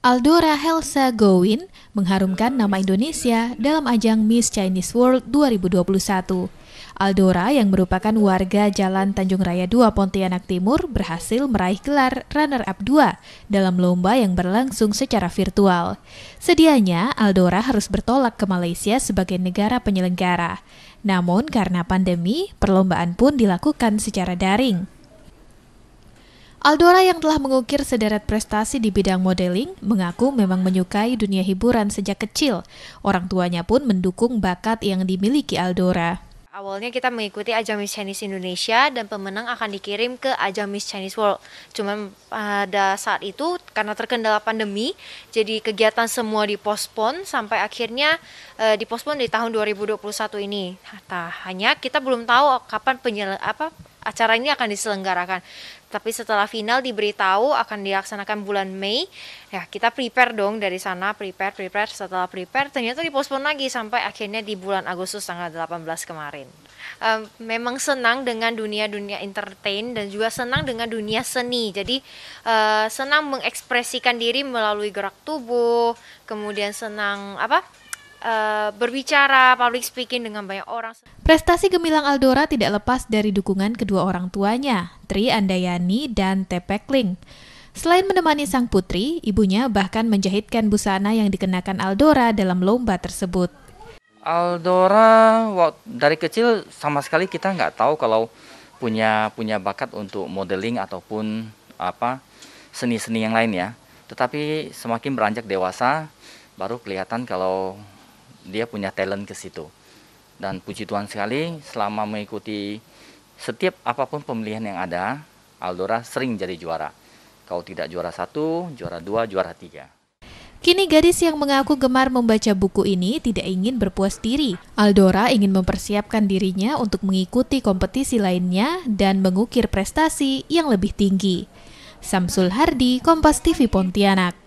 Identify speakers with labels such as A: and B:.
A: Aldo Rahel Gowin mengharumkan nama Indonesia dalam ajang Miss Chinese World 2021. Aldora yang merupakan warga Jalan Tanjung Raya 2 Pontianak Timur berhasil meraih gelar runner-up 2 dalam lomba yang berlangsung secara virtual. Sedianya, Aldora harus bertolak ke Malaysia sebagai negara penyelenggara. Namun karena pandemi, perlombaan pun dilakukan secara daring. Aldora yang telah mengukir sederet prestasi di bidang modeling mengaku memang menyukai dunia hiburan sejak kecil. Orang tuanya pun mendukung bakat yang dimiliki Aldora.
B: Awalnya kita mengikuti ajang Miss Chinese Indonesia dan pemenang akan dikirim ke ajang Miss Chinese World. Cuman pada saat itu karena terkendala pandemi, jadi kegiatan semua dipospon sampai akhirnya e, dipospon di tahun 2021 ini. Nah, hanya kita belum tahu kapan penyel apa acara ini akan diselenggarakan. Tapi setelah final diberitahu akan dilaksanakan bulan Mei, ya kita prepare dong dari sana, prepare, prepare, setelah prepare ternyata dipospon lagi sampai akhirnya di bulan Agustus tanggal 18 kemarin. Um, memang senang dengan dunia-dunia entertain dan juga senang dengan dunia seni. Jadi uh, senang mengekspresikan diri melalui gerak tubuh, kemudian senang apa? uh, berbicara, public speaking dengan banyak orang.
A: Prestasi gemilang Aldora tidak lepas dari dukungan kedua orang tuanya, Tri Andayani dan Tepekling. Selain menemani sang putri, ibunya bahkan menjahitkan busana yang dikenakan Aldora dalam lomba tersebut.
C: Aldora dari kecil sama sekali kita nggak tahu kalau punya punya bakat untuk modeling ataupun apa seni-seni yang lain ya. Tetapi semakin beranjak dewasa baru kelihatan kalau dia punya talent ke situ. Dan puji Tuhan sekali selama mengikuti setiap apapun pemilihan yang ada, Aldora sering jadi juara. Kalau tidak juara satu, juara dua, juara tiga.
A: Kini gadis yang mengaku gemar membaca buku ini tidak ingin berpuas diri. Aldora ingin mempersiapkan dirinya untuk mengikuti kompetisi lainnya dan mengukir prestasi yang lebih tinggi. Samsul Hardi, Kompas TV Pontianak.